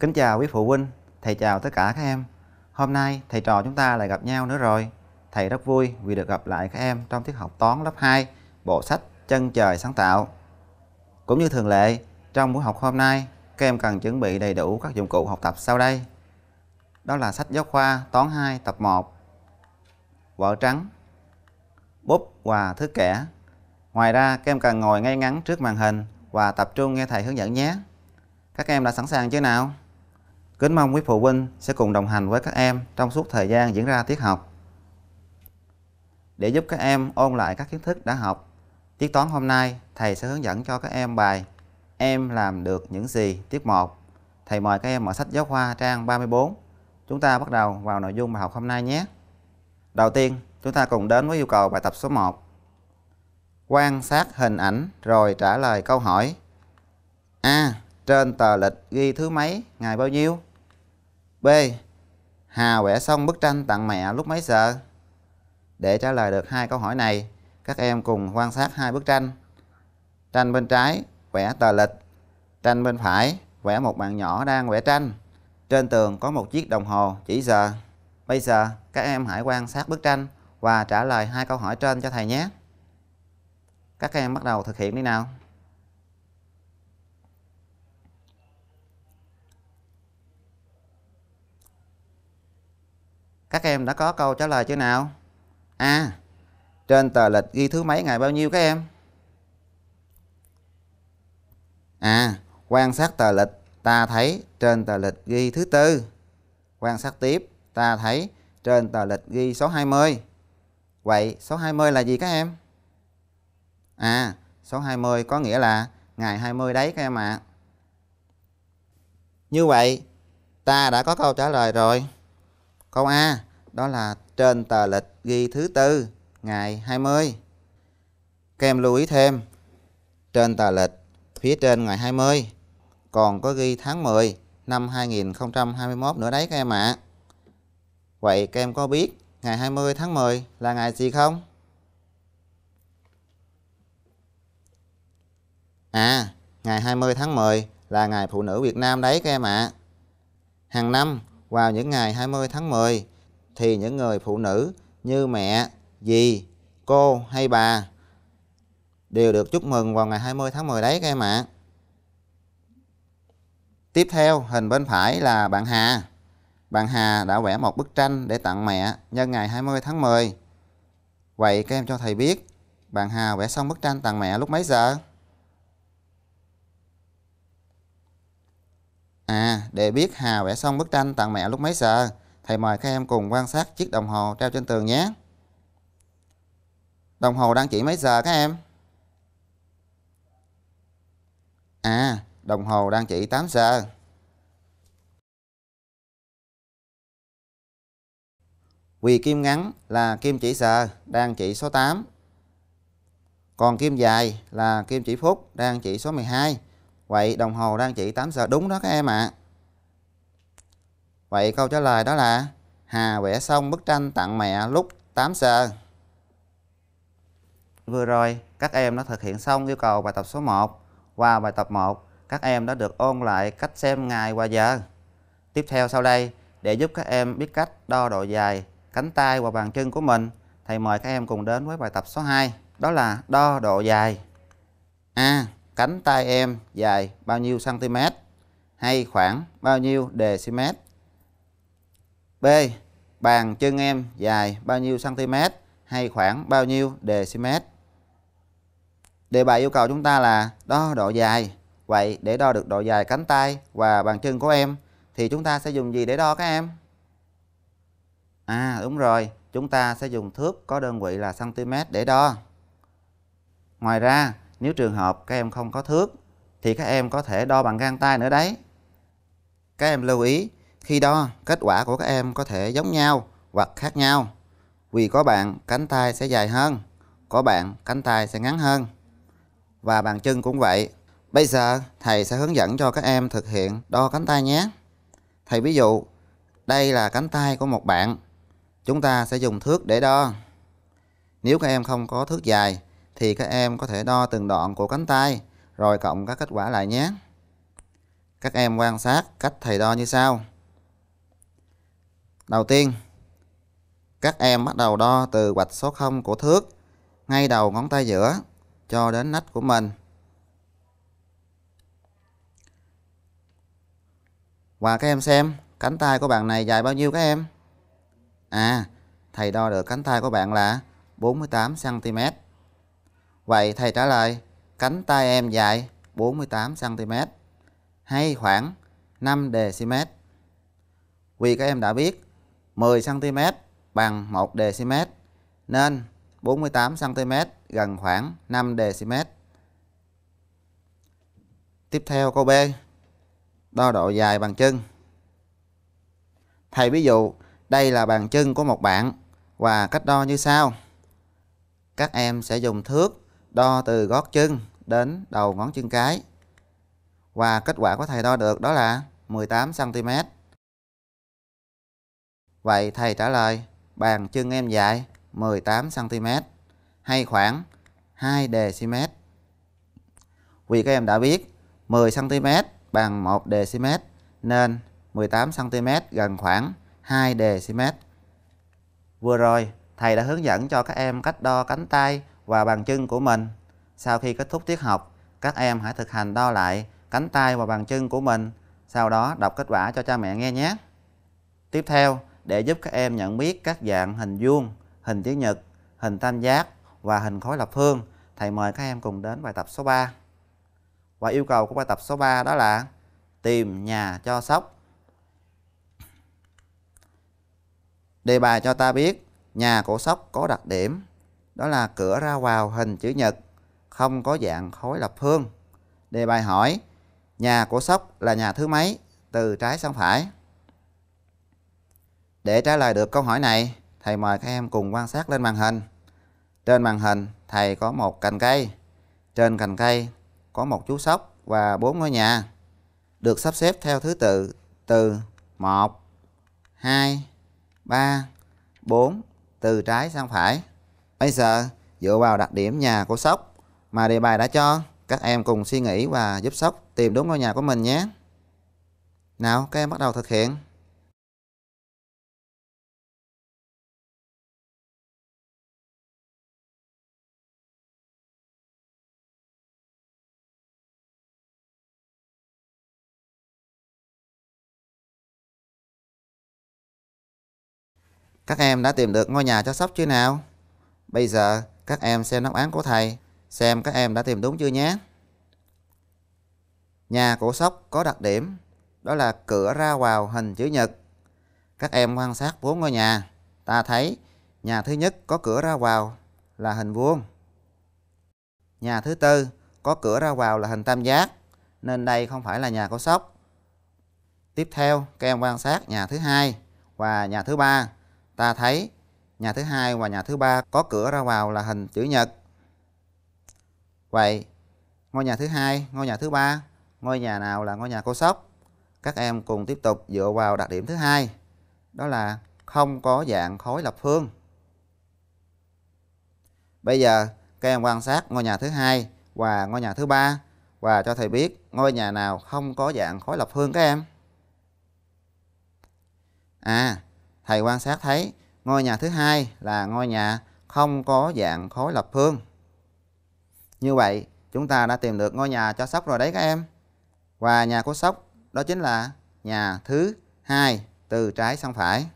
Kính chào quý phụ huynh, thầy chào tất cả các em. Hôm nay thầy trò chúng ta lại gặp nhau nữa rồi. Thầy rất vui vì được gặp lại các em trong tiết học toán lớp 2, bộ sách Chân trời sáng tạo. Cũng như thường lệ, trong buổi học hôm nay, các em cần chuẩn bị đầy đủ các dụng cụ học tập sau đây. Đó là sách giáo khoa toán 2 tập 1, vở trắng, bút và thước kẻ. Ngoài ra, các em cần ngồi ngay ngắn trước màn hình và tập trung nghe thầy hướng dẫn nhé. Các em đã sẵn sàng chưa nào? Kính mong quý phụ huynh sẽ cùng đồng hành với các em trong suốt thời gian diễn ra tiết học. Để giúp các em ôn lại các kiến thức đã học, tiết toán hôm nay thầy sẽ hướng dẫn cho các em bài Em làm được những gì tiết 1. Thầy mời các em mở sách giáo khoa trang 34. Chúng ta bắt đầu vào nội dung bài học hôm nay nhé. Đầu tiên, chúng ta cùng đến với yêu cầu bài tập số 1. Quan sát hình ảnh rồi trả lời câu hỏi. A. Trên tờ lịch ghi thứ mấy, ngày bao nhiêu? B. Hà vẽ xong bức tranh tặng mẹ lúc mấy giờ? Để trả lời được hai câu hỏi này, các em cùng quan sát hai bức tranh. Tranh bên trái vẽ tờ lịch, tranh bên phải vẽ một bạn nhỏ đang vẽ tranh. Trên tường có một chiếc đồng hồ chỉ giờ. Bây giờ các em hãy quan sát bức tranh và trả lời hai câu hỏi trên cho thầy nhé. Các em bắt đầu thực hiện đi nào. Các em đã có câu trả lời chưa nào? A. À, trên tờ lịch ghi thứ mấy ngày bao nhiêu các em? À, quan sát tờ lịch, ta thấy trên tờ lịch ghi thứ tư. Quan sát tiếp, ta thấy trên tờ lịch ghi số 20. Vậy số 20 là gì các em? À, số 20 có nghĩa là ngày 20 đấy các em ạ. À. Như vậy, ta đã có câu trả lời rồi. Câu A đó là trên tờ lịch ghi thứ tư ngày 20. Các em lưu ý thêm, trên tờ lịch phía trên ngày 20 còn có ghi tháng 10 năm 2021 nữa đấy các em ạ. À. Vậy các em có biết ngày 20 tháng 10 là ngày gì không? À, ngày 20 tháng 10 là ngày phụ nữ Việt Nam đấy các em ạ. À. Hàng năm vào những ngày 20 tháng 10 thì những người phụ nữ như mẹ, dì, cô hay bà đều được chúc mừng vào ngày 20 tháng 10 đấy các em ạ. Tiếp theo hình bên phải là bạn Hà. Bạn Hà đã vẽ một bức tranh để tặng mẹ nhân ngày 20 tháng 10. Vậy các em cho thầy biết bạn Hà vẽ xong bức tranh tặng mẹ lúc mấy giờ? À, để biết Hà vẽ xong bức tranh tặng mẹ lúc mấy giờ, thầy mời các em cùng quan sát chiếc đồng hồ treo trên tường nhé. Đồng hồ đang chỉ mấy giờ các em? À, đồng hồ đang chỉ 8 giờ. Quỳ kim ngắn là kim chỉ giờ, đang chỉ số 8. Còn kim dài là kim chỉ phút, đang chỉ số 12. Vậy đồng hồ đang chỉ 8 giờ đúng đó các em ạ. À. Vậy câu trả lời đó là Hà vẽ xong bức tranh tặng mẹ lúc 8 giờ. Vừa rồi, các em đã thực hiện xong yêu cầu bài tập số 1. và bài tập 1, các em đã được ôn lại cách xem ngày và giờ. Tiếp theo sau đây, để giúp các em biết cách đo độ dài, cánh tay và bàn chân của mình, thầy mời các em cùng đến với bài tập số 2, đó là đo độ dài. A. À, cánh tay em dài bao nhiêu cm hay khoảng bao nhiêu dm. B. Bàn chân em dài bao nhiêu cm hay khoảng bao nhiêu dm. Đề bài yêu cầu chúng ta là đo độ dài. Vậy để đo được độ dài cánh tay và bàn chân của em thì chúng ta sẽ dùng gì để đo các em? À đúng rồi, chúng ta sẽ dùng thước có đơn vị là cm để đo. Ngoài ra, nếu trường hợp các em không có thước thì các em có thể đo bằng găng tay nữa đấy. Các em lưu ý, khi đo, kết quả của các em có thể giống nhau hoặc khác nhau. Vì có bạn cánh tay sẽ dài hơn, có bạn cánh tay sẽ ngắn hơn. Và bàn chân cũng vậy. Bây giờ thầy sẽ hướng dẫn cho các em thực hiện đo cánh tay nhé. Thầy ví dụ, đây là cánh tay của một bạn. Chúng ta sẽ dùng thước để đo. Nếu các em không có thước dài thì các em có thể đo từng đoạn của cánh tay rồi cộng các kết quả lại nhé. Các em quan sát cách thầy đo như sau. Đầu tiên, các em bắt đầu đo từ vạch số 0 của thước ngay đầu ngón tay giữa cho đến nách của mình. Và các em xem cánh tay của bạn này dài bao nhiêu các em? À, thầy đo được cánh tay của bạn là 48cm. Vậy thầy trả lời cánh tay em dài 48cm hay khoảng 5dm. Vì các em đã biết 10cm bằng 1dm nên 48cm gần khoảng 5dm. Tiếp theo câu B. Đo độ dài bàn chân. Thầy ví dụ đây là bàn chân của một bạn và cách đo như sau. Các em sẽ dùng thước đo từ gót chân đến đầu ngón chân cái. Và kết quả của thầy đo được đó là 18 cm. Vậy thầy trả lời bàn chân em dài 18 cm hay khoảng 2 dm. Vì các em đã biết 10 cm bằng 1 dm nên 18 cm gần khoảng 2 dm. Vừa rồi thầy đã hướng dẫn cho các em cách đo cánh tay và bàn chân của mình. Sau khi kết thúc tiết học, các em hãy thực hành đo lại cánh tay và bàn chân của mình, sau đó đọc kết quả cho cha mẹ nghe nhé. Tiếp theo, để giúp các em nhận biết các dạng hình vuông, hình chữ nhật, hình tam giác và hình khối lập phương, thầy mời các em cùng đến bài tập số 3. Và yêu cầu của bài tập số 3 đó là tìm nhà cho sóc. Đề bài cho ta biết nhà của sóc có đặc điểm đó là cửa ra vào hình chữ nhật, không có dạng khối lập phương. Đề bài hỏi, nhà của Sóc là nhà thứ mấy, từ trái sang phải? Để trả lời được câu hỏi này, thầy mời các em cùng quan sát lên màn hình. Trên màn hình, thầy có một cành cây. Trên cành cây có một chú sóc và bốn ngôi nhà. Được sắp xếp theo thứ tự từ 1, 2, 3, 4 từ trái sang phải bây giờ dựa vào đặc điểm nhà của Sóc mà đề bài đã cho, các em cùng suy nghĩ và giúp Sóc tìm đúng ngôi nhà của mình nhé. Nào, các em bắt đầu thực hiện. Các em đã tìm được ngôi nhà cho Sóc chưa nào? Bây giờ các em xem đáp án của thầy, xem các em đã tìm đúng chưa nhé. Nhà của sóc có đặc điểm đó là cửa ra vào hình chữ nhật. Các em quan sát bốn ngôi nhà, ta thấy nhà thứ nhất có cửa ra vào là hình vuông. Nhà thứ tư có cửa ra vào là hình tam giác, nên đây không phải là nhà của sóc. Tiếp theo, các em quan sát nhà thứ hai và nhà thứ ba, ta thấy nhà thứ hai và nhà thứ ba có cửa ra vào là hình chữ nhật. Vậy, ngôi nhà thứ hai, ngôi nhà thứ ba, ngôi nhà nào là ngôi nhà cô sóc? Các em cùng tiếp tục dựa vào đặc điểm thứ hai, đó là không có dạng khối lập phương. Bây giờ, các em quan sát ngôi nhà thứ hai và ngôi nhà thứ ba và cho thầy biết ngôi nhà nào không có dạng khối lập phương các em. À, thầy quan sát thấy Ngôi nhà thứ hai là ngôi nhà không có dạng khối lập phương. Như vậy, chúng ta đã tìm được ngôi nhà cho sóc rồi đấy các em. Và nhà của sóc đó chính là nhà thứ hai từ trái sang phải.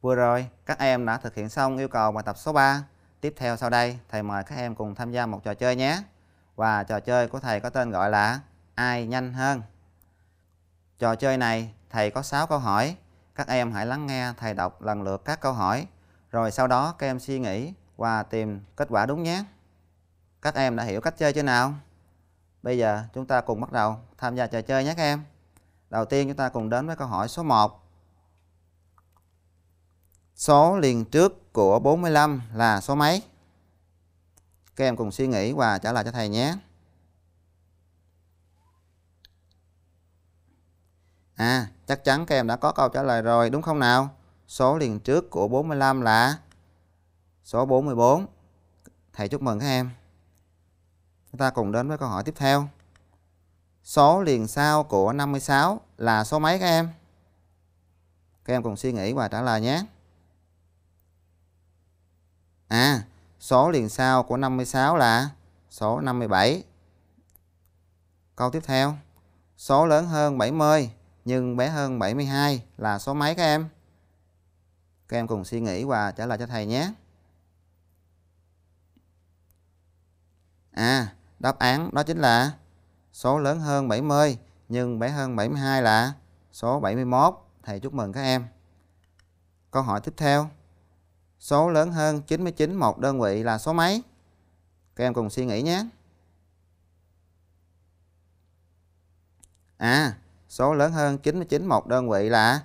Vừa rồi, các em đã thực hiện xong yêu cầu bài tập số 3. Tiếp theo sau đây, thầy mời các em cùng tham gia một trò chơi nhé. Và trò chơi của thầy có tên gọi là Ai nhanh hơn. Trò chơi này, thầy có 6 câu hỏi các em hãy lắng nghe thầy đọc lần lượt các câu hỏi, rồi sau đó các em suy nghĩ và tìm kết quả đúng nhé. Các em đã hiểu cách chơi chưa nào? Bây giờ chúng ta cùng bắt đầu tham gia trò chơi nhé các em. Đầu tiên chúng ta cùng đến với câu hỏi số 1. Số liền trước của 45 là số mấy? Các em cùng suy nghĩ và trả lời cho thầy nhé. À, chắc chắn các em đã có câu trả lời rồi, đúng không nào? Số liền trước của 45 là số 44. Thầy chúc mừng các em. Chúng ta cùng đến với câu hỏi tiếp theo. Số liền sau của 56 là số mấy các em? Các em cùng suy nghĩ và trả lời nhé. À, số liền sau của 56 là số 57. Câu tiếp theo. Số lớn hơn 70 nhưng bé hơn 72 là số mấy các em? Các em cùng suy nghĩ và trả lời cho thầy nhé. À, đáp án đó chính là số lớn hơn 70 nhưng bé hơn 72 là số 71. Thầy chúc mừng các em. Câu hỏi tiếp theo. Số lớn hơn 99 một đơn vị là số mấy? Các em cùng suy nghĩ nhé. À, số lớn hơn 99 một đơn vị là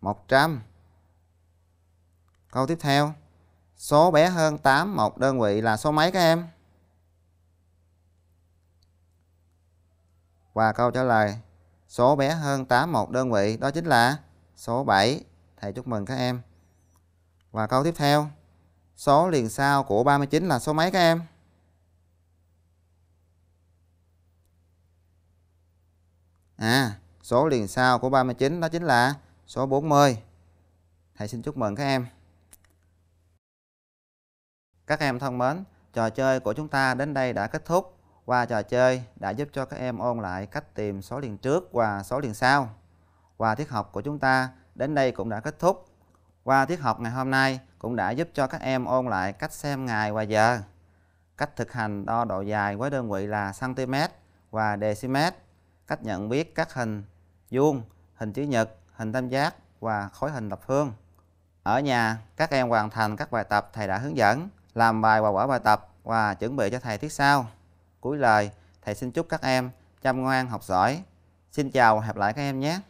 100. Câu tiếp theo, số bé hơn 8 một đơn vị là số mấy các em? Và câu trả lời số bé hơn 8 một đơn vị đó chính là số 7. Thầy chúc mừng các em. Và câu tiếp theo, số liền sau của 39 là số mấy các em? À, số liền sau của 39 đó chính là số 40. Thầy xin chúc mừng các em. Các em thân mến, trò chơi của chúng ta đến đây đã kết thúc. Qua trò chơi đã giúp cho các em ôn lại cách tìm số liền trước và số liền sau. Và tiết học của chúng ta đến đây cũng đã kết thúc. Qua tiết học ngày hôm nay cũng đã giúp cho các em ôn lại cách xem ngày và giờ, cách thực hành đo độ dài với đơn vị là cm và decimet cách nhận biết các hình vuông, hình chữ nhật, hình tam giác và khối hình lập phương. Ở nhà, các em hoàn thành các bài tập thầy đã hướng dẫn, làm bài và quả bài tập và chuẩn bị cho thầy tiết sau. Cuối lời, thầy xin chúc các em chăm ngoan học giỏi. Xin chào và hẹn lại các em nhé.